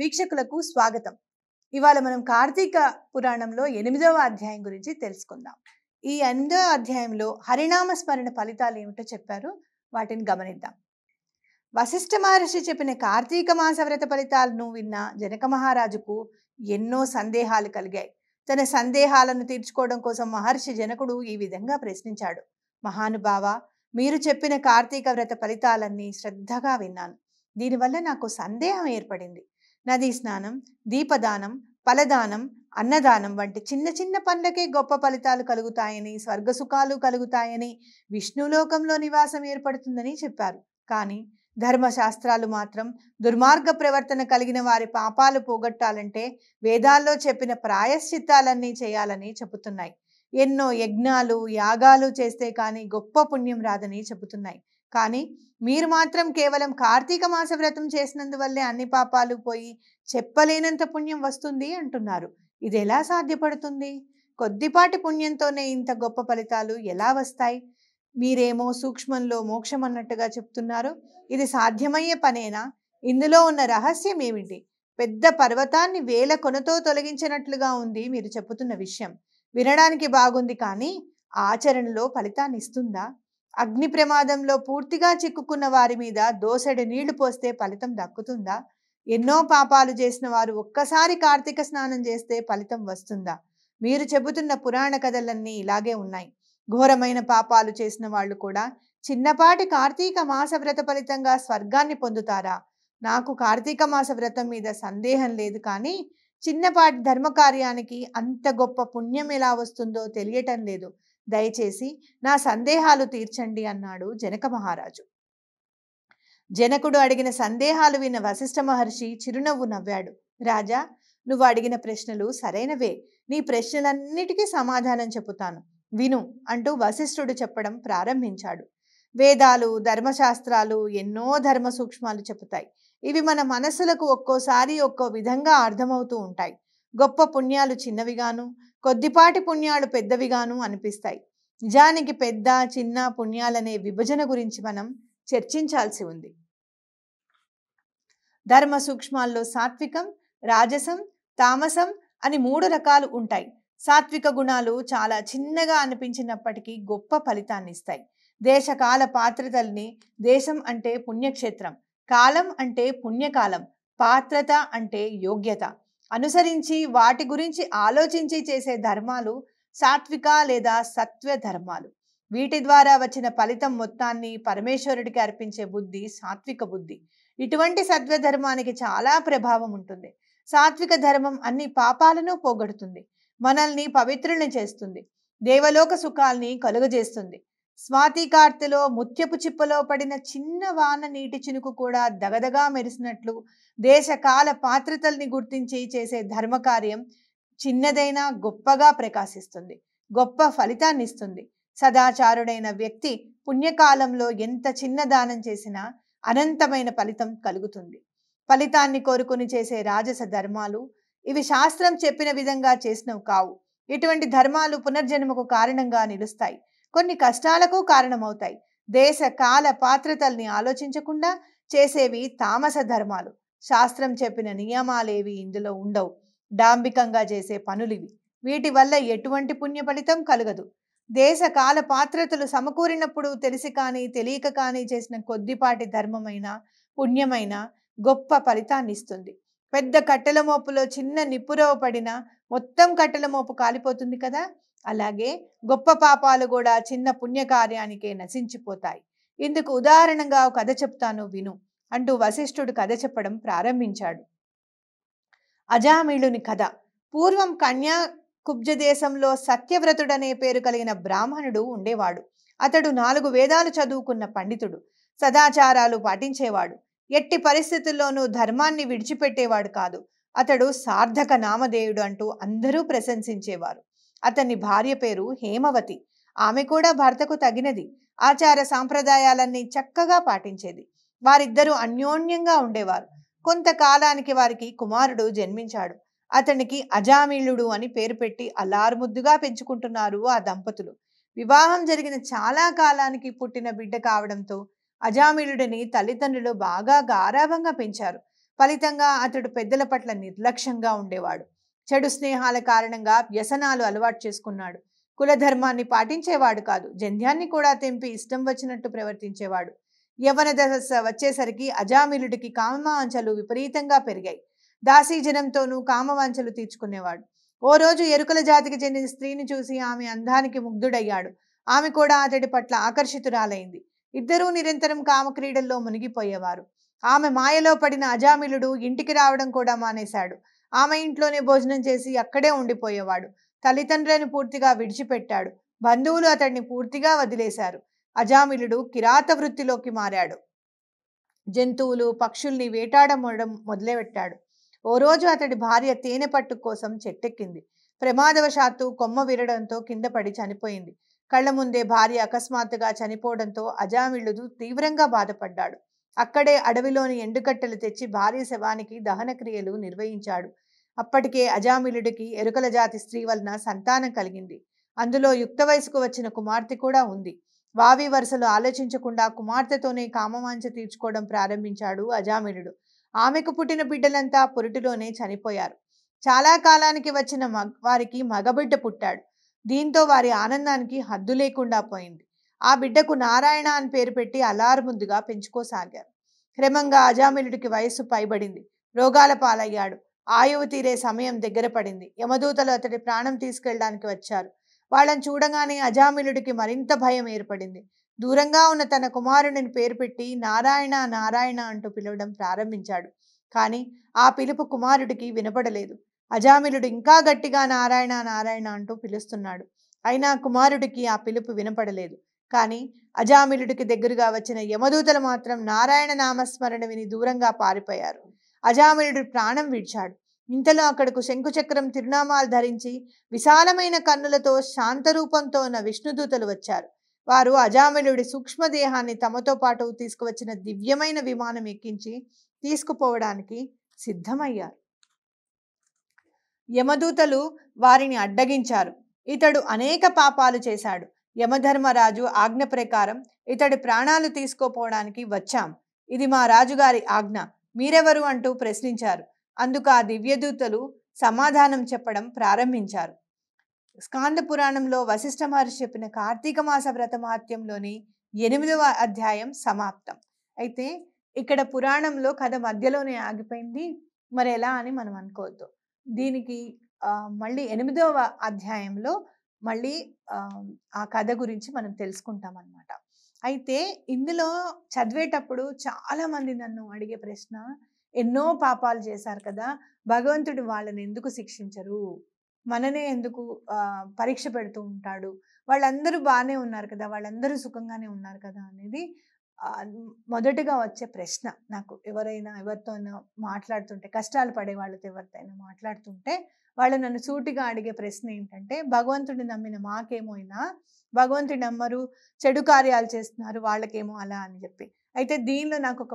వీక్షకులకు స్వాగతం ఇవాళ మనం కార్తీక పురాణంలో ఎనిమిదవ అధ్యాయం గురించి తెలుసుకుందాం ఈ ఎనిమిదవ అధ్యాయంలో హరినామ స్మరణ ఫలితాలు ఏమిటో చెప్పారు వాటిని గమనిద్దాం వశిష్ఠ మహర్షి చెప్పిన కార్తీక మాస వ్రత ఫలితాలను విన్న జనక మహారాజుకు ఎన్నో సందేహాలు కలిగాయి తన సందేహాలను తీర్చుకోవడం కోసం మహర్షి జనకుడు ఈ విధంగా ప్రశ్నించాడు మహానుభావ మీరు చెప్పిన కార్తీక వ్రత ఫలితాలన్నీ శ్రద్ధగా విన్నాను దీనివల్ల నాకు సందేహం ఏర్పడింది నదీ స్నానం దీపదానం ఫలదానం అన్నదానం వంటి చిన్న చిన్న పనులకే గొప్ప ఫలితాలు కలుగుతాయని స్వర్గసుఖాలు కలుగుతాయని విష్ణులోకంలో నివాసం ఏర్పడుతుందని చెప్పారు కానీ ధర్మశాస్త్రాలు మాత్రం దుర్మార్గ ప్రవర్తన కలిగిన వారి పాపాలు పోగొట్టాలంటే వేదాల్లో చెప్పిన ప్రాయశ్చిత్తాలన్నీ చేయాలని చెబుతున్నాయి ఎన్నో యజ్ఞాలు యాగాలు చేస్తే కానీ గొప్ప పుణ్యం రాదని చెబుతున్నాయి కానీ మీరు మాత్రం కేవలం కార్తీక మాస వ్రతం చేసినందువల్లే అన్ని పాపాలు పోయి చెప్పలేనంత పుణ్యం వస్తుంది అంటున్నారు ఇది ఎలా సాధ్యపడుతుంది కొద్దిపాటి పుణ్యంతోనే ఇంత గొప్ప ఫలితాలు ఎలా వస్తాయి మీరేమో సూక్ష్మంలో మోక్షం అన్నట్టుగా చెప్తున్నారు ఇది సాధ్యమయ్యే పనేనా ఇందులో ఉన్న రహస్యం ఏమిటి పెద్ద పర్వతాన్ని వేల కొనతో తొలగించినట్లుగా ఉంది మీరు చెబుతున్న విషయం వినడానికి బాగుంది కానీ ఆచరణలో ఫలితాన్ని ఇస్తుందా అగ్ని ప్రమాదంలో పూర్తిగా చిక్కుకున్న వారి మీద దోసెడి నీళ్లు పోస్తే ఫలితం దక్కుతుందా ఎన్నో పాపాలు చేసిన వారు ఒక్కసారి కార్తీక స్నానం చేస్తే ఫలితం వస్తుందా మీరు చెబుతున్న పురాణ కథలన్నీ ఇలాగే ఉన్నాయి ఘోరమైన పాపాలు చేసిన వాళ్ళు కూడా చిన్నపాటి కార్తీక మాస వ్రత ఫలితంగా స్వర్గాన్ని పొందుతారా నాకు కార్తీక మాస వ్రతం మీద సందేహం లేదు కానీ చిన్నపాటి ధర్మకార్యానికి అంత గొప్ప పుణ్యం ఎలా వస్తుందో తెలియటం లేదు దయచేసి నా సందేహాలు తీర్చండి అన్నాడు జనక మహారాజు జనకుడు అడిగిన సందేహాలు విన్న వశిష్ఠ మహర్షి చిరునవ్వు నవ్వాడు రాజా నువ్వు అడిగిన ప్రశ్నలు సరైనవే నీ ప్రశ్నలన్నిటికీ సమాధానం చెబుతాను విను అంటూ వశిష్ఠుడు చెప్పడం ప్రారంభించాడు వేదాలు ధర్మశాస్త్రాలు ఎన్నో ధర్మ సూక్ష్మాలు చెబుతాయి ఇవి మన మనసులకు ఒక్కోసారి ఒక్కో విధంగా అర్థమవుతూ ఉంటాయి గొప్ప పుణ్యాలు చిన్నవిగాను కొద్దిపాటి పుణ్యాలు పెద్దవిగాను అనిపిస్తాయి నిజానికి పెద్ద చిన్న పుణ్యాలనే విభజన గురించి మనం చర్చించాల్సి ఉంది ధర్మ సూక్ష్మాల్లో సాత్వికం రాజసం తామసం అని మూడు రకాలు ఉంటాయి సాత్విక గుణాలు చాలా చిన్నగా అనిపించినప్పటికీ గొప్ప ఫలితాన్ని ఇస్తాయి దేశకాల పాత్రతల్ని దేశం అంటే పుణ్యక్షేత్రం కాలం అంటే పుణ్యకాలం పాత్రత అంటే యోగ్యత అనుసరించి వాటి గురించి ఆలోచించి చేసే ధర్మాలు సాత్విక లేదా సత్వ ధర్మాలు వీటి ద్వారా వచ్చిన ఫలితం మొత్తాన్ని పరమేశ్వరుడికి అర్పించే బుద్ధి సాత్విక బుద్ధి ఇటువంటి సత్వ ధర్మానికి చాలా ప్రభావం ఉంటుంది సాత్విక ధర్మం అన్ని పాపాలను పోగొడుతుంది మనల్ని పవిత్రుల్ని చేస్తుంది దేవలోక సుఖాల్ని కలుగజేస్తుంది స్వాతికార్తెలో ముత్యపు చిప్పలో పడిన చిన్న వాన నీటి చినుకు కూడా దగదగా మెరిసినట్లు దేశకాల పాత్రతల్ని గుర్తించి చేసే ధర్మకార్యం చిన్నదైనా గొప్పగా ప్రకాశిస్తుంది గొప్ప ఫలితాన్ని ఇస్తుంది సదాచారుడైన వ్యక్తి పుణ్యకాలంలో ఎంత చిన్న దానం చేసినా అనంతమైన ఫలితం కలుగుతుంది ఫలితాన్ని కోరుకుని చేసే రాజస ధర్మాలు ఇవి శాస్త్రం చెప్పిన విధంగా చేసినవి కావు ఇటువంటి ధర్మాలు పునర్జన్మకు కారణంగా నిలుస్తాయి కొన్ని కష్టాలకు కారణమవుతాయి దేశ కాల పాత్రతల్ని ఆలోచించకుండా చేసేవి తామస ధర్మాలు శాస్త్రం చెప్పిన నియమాలేవి ఇందులో ఉండవు డాంబికంగా చేసే పనులివి వీటి వల్ల ఎటువంటి పుణ్య ఫలితం కలగదు దేశ కాల పాత్రతలు సమకూరినప్పుడు తెలిసి కానీ తెలియక కానీ చేసిన కొద్దిపాటి ధర్మమైన పుణ్యమైన గొప్ప ఫలితాన్ని ఇస్తుంది పెద్ద కట్టెల మోపులో చిన్న నిప్పురవ పడినా మొత్తం కట్టెల మోపు కాలిపోతుంది కదా అలాగే గొప్ప పాపాలు కూడా చిన్న పుణ్యకార్యానికే నశించిపోతాయి ఇందుకు ఉదాహరణగా కథ చెప్తాను విను అంటూ వశిష్ఠుడు కథ చెప్పడం ప్రారంభించాడు అజామీళుని కథ పూర్వం కన్యా కుబ్జ దేశంలో సత్యవ్రతుడనే పేరు కలిగిన బ్రాహ్మణుడు ఉండేవాడు అతడు నాలుగు వేదాలు చదువుకున్న పండితుడు సదాచారాలు పాటించేవాడు ఎట్టి పరిస్థితుల్లోనూ ధర్మాన్ని విడిచిపెట్టేవాడు కాదు అతడు సార్థక నామధేయుడు అంటూ అందరూ ప్రశంసించేవారు అతని భార్య పేరు హేమవతి ఆమె కూడా భర్తకు తగినది ఆచార సాంప్రదాయాలన్నీ చక్కగా పాటించేది వారిద్దరూ అన్యోన్యంగా ఉండేవారు కొంతకాలానికి వారికి కుమారుడు జన్మించాడు అతనికి అజామీళుడు అని పేరు పెట్టి అలారుముద్దుగా పెంచుకుంటున్నారు ఆ దంపతులు వివాహం జరిగిన చాలా కాలానికి పుట్టిన బిడ్డ కావడంతో అజామిళుడిని తల్లిదండ్రులు బాగా గారాభంగా పెంచారు ఫలితంగా అతడు పెద్దల పట్ల నిర్లక్ష్యంగా ఉండేవాడు చెడు స్నేహాల కారణంగా వ్యసనాలు అలవాటు చేసుకున్నాడు కులధర్మాన్ని పాటించేవాడు కాదు జంధ్యాన్ని కూడా తెంపి ఇష్టం వచ్చినట్టు ప్రవర్తించేవాడు యవన దశ వచ్చేసరికి అజామిలుడికి కామవాంఛలు విపరీతంగా పెరిగాయి దాసీజనంతోనూ కామవాంఛలు తీర్చుకునేవాడు ఓ రోజు ఎరుకల జాతికి చెందిన స్త్రీని చూసి ఆమె అందానికి ముగ్ధుడయ్యాడు ఆమె కూడా అతడి పట్ల ఆకర్షితురాలైంది ఇద్దరూ నిరంతరం కామక్రీడల్లో మునిగిపోయేవారు ఆమె మాయలో పడిన అజామిలుడు ఇంటికి రావడం కూడా మానేశాడు ఆమె ఇంట్లోనే భోజనం చేసి అక్కడే ఉండిపోయేవాడు తల్లిదండ్రులను పూర్తిగా విడిచిపెట్టాడు బంధువులు అతడిని పూర్తిగా వదిలేశారు అజామిలుడు కిరాత వృత్తిలోకి మారాడు జంతువులు పక్షుల్ని వేటాడమడం మొదలుపెట్టాడు ఓ రోజు అతడి భార్య తేనె పట్టు కోసం చెట్టెక్కింది ప్రమాదవశాత్తు కొమ్మ విరడంతో కింద పడి చనిపోయింది కళ్ల ముందే భార్య అకస్మాత్తుగా చనిపోవడంతో అజామిళుడు తీవ్రంగా బాధపడ్డాడు అక్కడే అడవిలోని ఎండుకట్టెలు తెచ్చి భారీ శవానికి దహన క్రియలు నిర్వహించాడు అప్పటికే అజామిలుడికి ఎరుకల జాతి స్త్రీ వలన సంతానం కలిగింది అందులో యుక్త వయసుకు వచ్చిన కుమార్తె కూడా ఉంది వావి వరుసలు ఆలోచించకుండా కుమార్తెతోనే కామవాంచ తీర్చుకోవడం ప్రారంభించాడు అజామిలుడు ఆమెకు పుట్టిన బిడ్డలంతా పొరుటిలోనే చనిపోయారు చాలా కాలానికి వచ్చిన వారికి మగబిడ్డ పుట్టాడు దీంతో వారి ఆనందానికి హద్దు లేకుండా పోయింది ఆ బిడ్డకు నారాయణ అని పేరు పెట్టి ముందుగా పెంచుకోసాగారు క్రమంగా అజామిలుడికి వయస్సు పైబడింది రోగాల పాలయ్యాడు ఆయువు తీరే సమయం దగ్గర పడింది యమదూతలు అతడి ప్రాణం తీసుకెళ్ళడానికి వచ్చారు వాళ్ళని చూడగానే అజామిలుడికి మరింత భయం ఏర్పడింది దూరంగా ఉన్న తన కుమారుడిని పేరు పెట్టి నారాయణ నారాయణ అంటూ పిలవడం ప్రారంభించాడు కానీ ఆ పిలుపు కుమారుడికి వినపడలేదు అజామిలుడు ఇంకా గట్టిగా నారాయణ నారాయణ అంటూ పిలుస్తున్నాడు అయినా కుమారుడికి ఆ పిలుపు వినపడలేదు కానీ అజామిలుడికి దగ్గరగా వచ్చిన యమదూతలు మాత్రం నారాయణ నామస్మరణ విని దూరంగా పారిపోయారు అజామిలుడు ప్రాణం విడిచాడు ఇంతలో అక్కడకు శంకుచక్రం తిరునామాలు ధరించి విశాలమైన కన్నులతో శాంతరూపంతో ఉన్న విష్ణుదూతలు వచ్చారు వారు అజామిలుడి సూక్ష్మదేహాన్ని తమతో పాటు తీసుకువచ్చిన దివ్యమైన విమానం ఎక్కించి తీసుకుపోవడానికి సిద్ధమయ్యారు యమదూతలు వారిని అడ్డగించారు ఇతడు అనేక పాపాలు చేశాడు యమధర్మరాజు ఆజ్ఞ ప్రకారం ఇతడి ప్రాణాలు తీసుకోపోవడానికి వచ్చాం ఇది మా రాజుగారి ఆజ్ఞ మీరెవరు అంటూ ప్రశ్నించారు అందుకు ఆ దివ్యదూతలు సమాధానం చెప్పడం ప్రారంభించారు స్కాంద పురాణంలో వశిష్ఠ మహర్షి చెప్పిన కార్తీక మాస వ్రతమాత్యంలోని ఎనిమిదవ అధ్యాయం సమాప్తం అయితే ఇక్కడ పురాణంలో కథ మధ్యలోనే ఆగిపోయింది మరి ఎలా అని మనం అనుకోవద్దు దీనికి మళ్ళీ ఎనిమిదవ అధ్యాయంలో మళ్ళీ ఆ కథ గురించి మనం తెలుసుకుంటాం అన్నమాట అయితే ఇందులో చదివేటప్పుడు చాలామంది నన్ను అడిగే ప్రశ్న ఎన్నో పాపాలు చేశారు కదా భగవంతుడు వాళ్ళని ఎందుకు శిక్షించరు మననే ఎందుకు పరీక్ష పెడుతూ ఉంటాడు వాళ్ళందరూ బాగానే ఉన్నారు కదా వాళ్ళందరూ సుఖంగానే ఉన్నారు కదా అనేది మొదటగా వచ్చే ప్రశ్న నాకు ఎవరైనా ఎవరితోనో మాట్లాడుతుంటే కష్టాలు పడే వాళ్ళతో ఎవరితో మాట్లాడుతుంటే వాళ్ళు నన్ను సూటిగా అడిగే ప్రశ్న ఏంటంటే భగవంతుడిని నమ్మిన మాకేమోయినా భగవంతుడి నమ్మరు చెడు కార్యాలు చేస్తున్నారు వాళ్ళకేమో అలా అని చెప్పి అయితే దీనిలో నాకు ఒక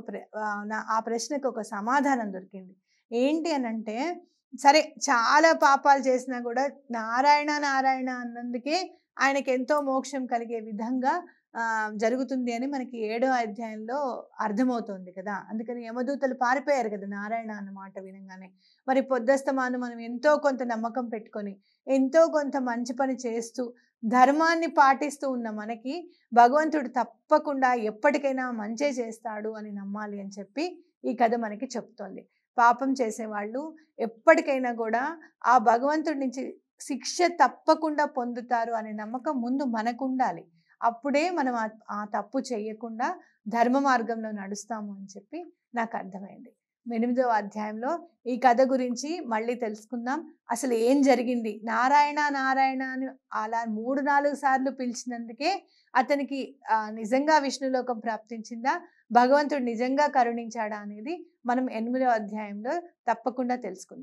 ఆ ప్రశ్నకు ఒక సమాధానం దొరికింది ఏంటి అని అంటే సరే చాలా పాపాలు చేసినా కూడా నారాయణ నారాయణ అన్నందుకే ఆయనకి ఎంతో మోక్షం కలిగే విధంగా జరుగుతుంది అని మనకి ఏడో అధ్యాయంలో అర్థమవుతుంది కదా అందుకని యమదూతలు పారిపోయారు కదా నారాయణ అన్నమాట వినంగానే మరి పొద్దస్తమాను మనం ఎంతో కొంత నమ్మకం పెట్టుకొని ఎంతో కొంత మంచి పని చేస్తూ ధర్మాన్ని పాటిస్తూ ఉన్న మనకి భగవంతుడు తప్పకుండా ఎప్పటికైనా మంచే చేస్తాడు అని నమ్మాలి అని చెప్పి ఈ కథ మనకి చెప్తోంది పాపం చేసేవాళ్ళు ఎప్పటికైనా కూడా ఆ భగవంతుడి నుంచి శిక్ష తప్పకుండా పొందుతారు అనే నమ్మకం ముందు మనకు ఉండాలి అప్పుడే మనం ఆ తప్పు చేయకుండా ధర్మ మార్గంలో నడుస్తాము అని చెప్పి నాకు అర్థమైంది ఎనిమిదవ అధ్యాయంలో ఈ కథ గురించి మళ్ళీ తెలుసుకుందాం అసలు ఏం జరిగింది నారాయణ నారాయణ అని అలా మూడు నాలుగు సార్లు పిలిచినందుకే అతనికి నిజంగా విష్ణులోకం ప్రాప్తించిందా భగవంతుడు నిజంగా కరుణించాడా అనేది మనం ఎనిమిదవ అధ్యాయంలో తప్పకుండా తెలుసుకుందాం